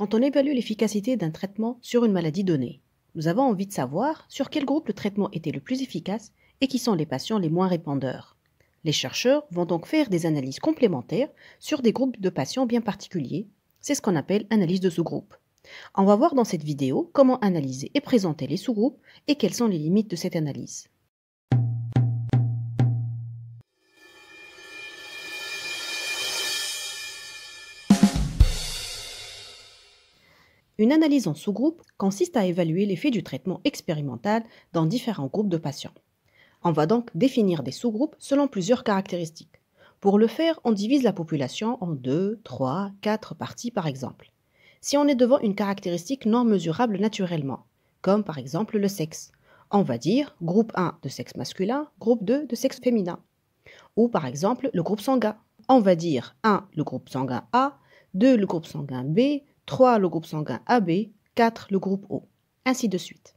Quand on évalue l'efficacité d'un traitement sur une maladie donnée, nous avons envie de savoir sur quel groupe le traitement était le plus efficace et qui sont les patients les moins répandeurs. Les chercheurs vont donc faire des analyses complémentaires sur des groupes de patients bien particuliers. C'est ce qu'on appelle analyse de sous-groupe. On va voir dans cette vidéo comment analyser et présenter les sous-groupes et quelles sont les limites de cette analyse. Une analyse en sous-groupe consiste à évaluer l'effet du traitement expérimental dans différents groupes de patients. On va donc définir des sous-groupes selon plusieurs caractéristiques. Pour le faire, on divise la population en 2, 3, 4 parties par exemple. Si on est devant une caractéristique non mesurable naturellement, comme par exemple le sexe, on va dire groupe 1 de sexe masculin, groupe 2 de sexe féminin. Ou par exemple le groupe sanguin. On va dire 1 le groupe sanguin A, 2 le groupe sanguin B, 3 le groupe sanguin AB, 4 le groupe O, ainsi de suite.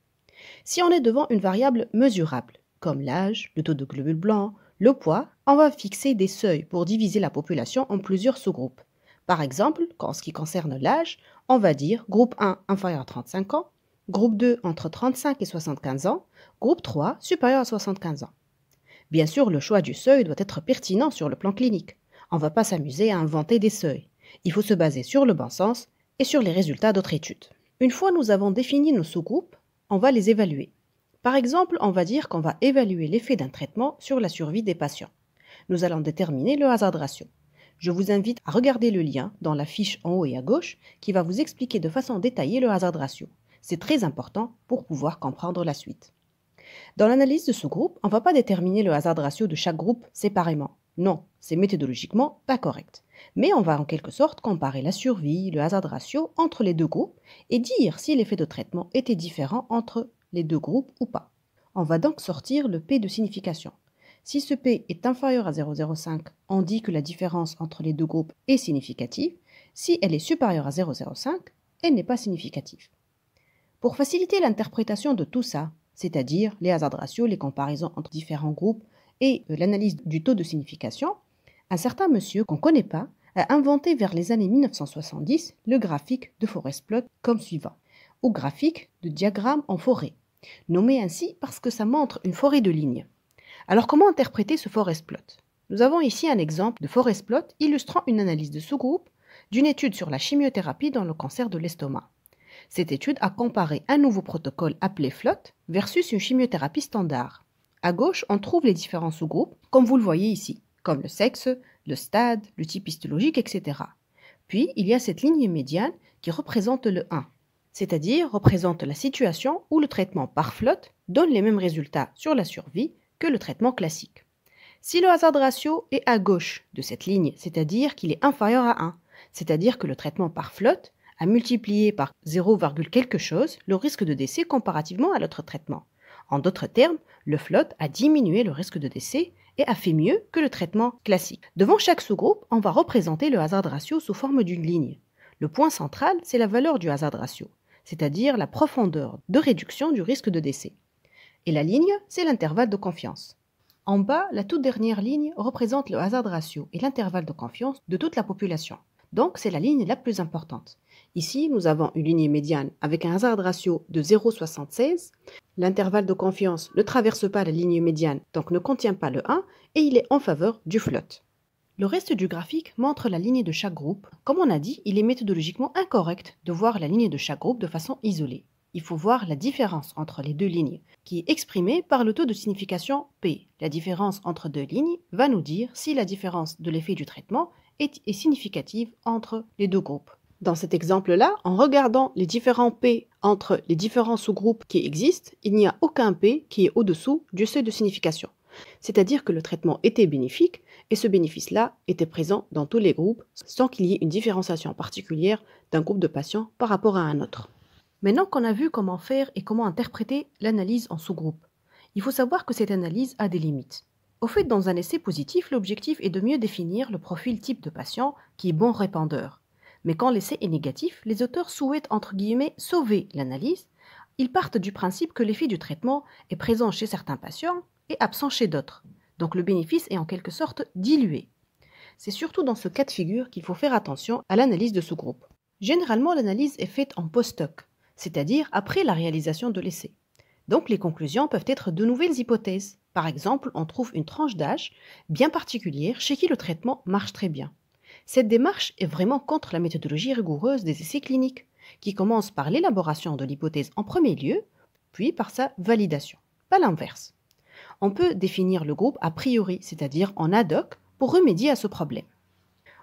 Si on est devant une variable mesurable, comme l'âge, le taux de globules blancs, le poids, on va fixer des seuils pour diviser la population en plusieurs sous-groupes. Par exemple, en ce qui concerne l'âge, on va dire groupe 1 inférieur à 35 ans, groupe 2 entre 35 et 75 ans, groupe 3 supérieur à 75 ans. Bien sûr, le choix du seuil doit être pertinent sur le plan clinique. On ne va pas s'amuser à inventer des seuils. Il faut se baser sur le bon sens et sur les résultats d'autres études. Une fois nous avons défini nos sous-groupes, on va les évaluer. Par exemple, on va dire qu'on va évaluer l'effet d'un traitement sur la survie des patients. Nous allons déterminer le hasard ratio. Je vous invite à regarder le lien dans la fiche en haut et à gauche qui va vous expliquer de façon détaillée le hasard ratio. C'est très important pour pouvoir comprendre la suite. Dans l'analyse de sous groupe, on ne va pas déterminer le hasard ratio de chaque groupe séparément. Non, c'est méthodologiquement pas correct mais on va en quelque sorte comparer la survie, le hasard ratio entre les deux groupes et dire si l'effet de traitement était différent entre les deux groupes ou pas. On va donc sortir le P de signification. Si ce P est inférieur à 0,05, on dit que la différence entre les deux groupes est significative. Si elle est supérieure à 0,05, elle n'est pas significative. Pour faciliter l'interprétation de tout ça, c'est-à-dire les hasards ratios, les comparaisons entre différents groupes et euh, l'analyse du taux de signification, un certain monsieur qu'on ne connaît pas a inventé vers les années 1970 le graphique de forest plot comme suivant, ou graphique de diagramme en forêt, nommé ainsi parce que ça montre une forêt de lignes. Alors comment interpréter ce forest plot Nous avons ici un exemple de forest plot illustrant une analyse de sous-groupe d'une étude sur la chimiothérapie dans le cancer de l'estomac. Cette étude a comparé un nouveau protocole appelé FLOT versus une chimiothérapie standard. À gauche, on trouve les différents sous-groupes, comme vous le voyez ici comme le sexe, le stade, le type histologique, etc. Puis, il y a cette ligne médiane qui représente le 1, c'est-à-dire représente la situation où le traitement par flotte donne les mêmes résultats sur la survie que le traitement classique. Si le hasard ratio est à gauche de cette ligne, c'est-à-dire qu'il est inférieur à 1, c'est-à-dire que le traitement par flotte a multiplié par 0, quelque chose le risque de décès comparativement à l'autre traitement. En d'autres termes, le flotte a diminué le risque de décès et a fait mieux que le traitement classique. Devant chaque sous-groupe, on va représenter le hasard ratio sous forme d'une ligne. Le point central, c'est la valeur du hasard ratio, c'est-à-dire la profondeur de réduction du risque de décès. Et la ligne, c'est l'intervalle de confiance. En bas, la toute dernière ligne représente le hasard ratio et l'intervalle de confiance de toute la population. Donc, c'est la ligne la plus importante. Ici, nous avons une ligne médiane avec un hasard ratio de 0,76. L'intervalle de confiance ne traverse pas la ligne médiane, donc ne contient pas le 1, et il est en faveur du flotte. Le reste du graphique montre la ligne de chaque groupe. Comme on a dit, il est méthodologiquement incorrect de voir la ligne de chaque groupe de façon isolée. Il faut voir la différence entre les deux lignes, qui est exprimée par le taux de signification P. La différence entre deux lignes va nous dire si la différence de l'effet du traitement est, significative entre les deux groupes. Dans cet exemple-là, en regardant les différents P entre les différents sous-groupes qui existent, il n'y a aucun P qui est au-dessous du seuil de signification. C'est-à-dire que le traitement était bénéfique et ce bénéfice-là était présent dans tous les groupes sans qu'il y ait une différenciation particulière d'un groupe de patients par rapport à un autre. Maintenant qu'on a vu comment faire et comment interpréter l'analyse en sous-groupe, il faut savoir que cette analyse a des limites. Au fait, dans un essai positif, l'objectif est de mieux définir le profil type de patient qui est bon répandeur. Mais quand l'essai est négatif, les auteurs souhaitent entre guillemets sauver l'analyse. Ils partent du principe que l'effet du traitement est présent chez certains patients et absent chez d'autres. Donc le bénéfice est en quelque sorte dilué. C'est surtout dans ce cas de figure qu'il faut faire attention à l'analyse de sous-groupe. Généralement, l'analyse est faite en post-hoc, c'est-à-dire après la réalisation de l'essai. Donc les conclusions peuvent être de nouvelles hypothèses. Par exemple, on trouve une tranche d'âge bien particulière chez qui le traitement marche très bien. Cette démarche est vraiment contre la méthodologie rigoureuse des essais cliniques, qui commence par l'élaboration de l'hypothèse en premier lieu, puis par sa validation, pas l'inverse. On peut définir le groupe a priori, c'est-à-dire en ad hoc, pour remédier à ce problème.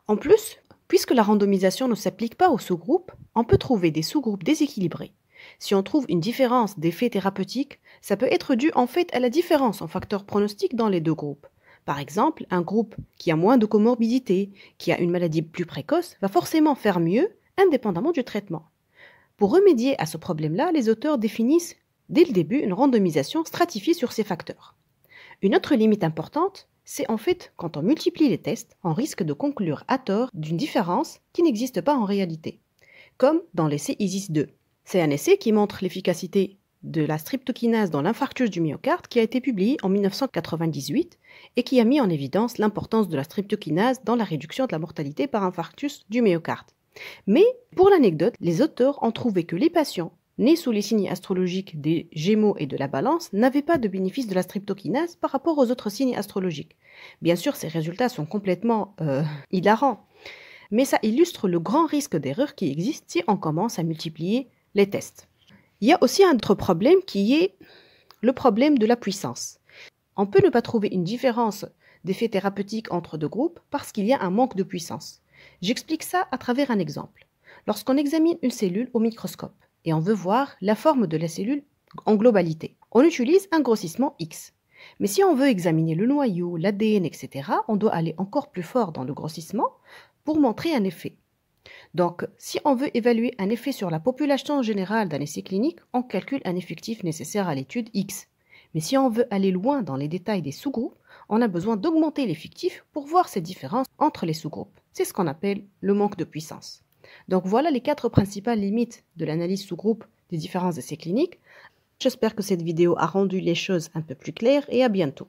En plus, puisque la randomisation ne s'applique pas aux sous-groupes, on peut trouver des sous-groupes déséquilibrés si on trouve une différence d'effet thérapeutique, ça peut être dû en fait à la différence en facteurs pronostiques dans les deux groupes. Par exemple, un groupe qui a moins de comorbidité, qui a une maladie plus précoce, va forcément faire mieux indépendamment du traitement. Pour remédier à ce problème-là, les auteurs définissent dès le début une randomisation stratifiée sur ces facteurs. Une autre limite importante, c'est en fait quand on multiplie les tests, on risque de conclure à tort d'une différence qui n'existe pas en réalité, comme dans l'essai ISIS 2. C'est un essai qui montre l'efficacité de la streptokinase dans l'infarctus du myocarde qui a été publié en 1998 et qui a mis en évidence l'importance de la streptokinase dans la réduction de la mortalité par infarctus du myocarde. Mais, pour l'anecdote, les auteurs ont trouvé que les patients nés sous les signes astrologiques des Gémeaux et de la Balance n'avaient pas de bénéfice de la streptokinase par rapport aux autres signes astrologiques. Bien sûr, ces résultats sont complètement euh, hilarants, mais ça illustre le grand risque d'erreur qui existe si on commence à multiplier les tests. Il y a aussi un autre problème qui est le problème de la puissance. On peut ne pas trouver une différence d'effet thérapeutique entre deux groupes parce qu'il y a un manque de puissance. J'explique ça à travers un exemple. Lorsqu'on examine une cellule au microscope et on veut voir la forme de la cellule en globalité, on utilise un grossissement X. Mais si on veut examiner le noyau, l'ADN, etc., on doit aller encore plus fort dans le grossissement pour montrer un effet. Donc, si on veut évaluer un effet sur la population générale d'un essai clinique, on calcule un effectif nécessaire à l'étude X. Mais si on veut aller loin dans les détails des sous-groupes, on a besoin d'augmenter l'effectif pour voir ces différences entre les sous-groupes. C'est ce qu'on appelle le manque de puissance. Donc voilà les quatre principales limites de l'analyse sous-groupe des différents essais cliniques. J'espère que cette vidéo a rendu les choses un peu plus claires et à bientôt.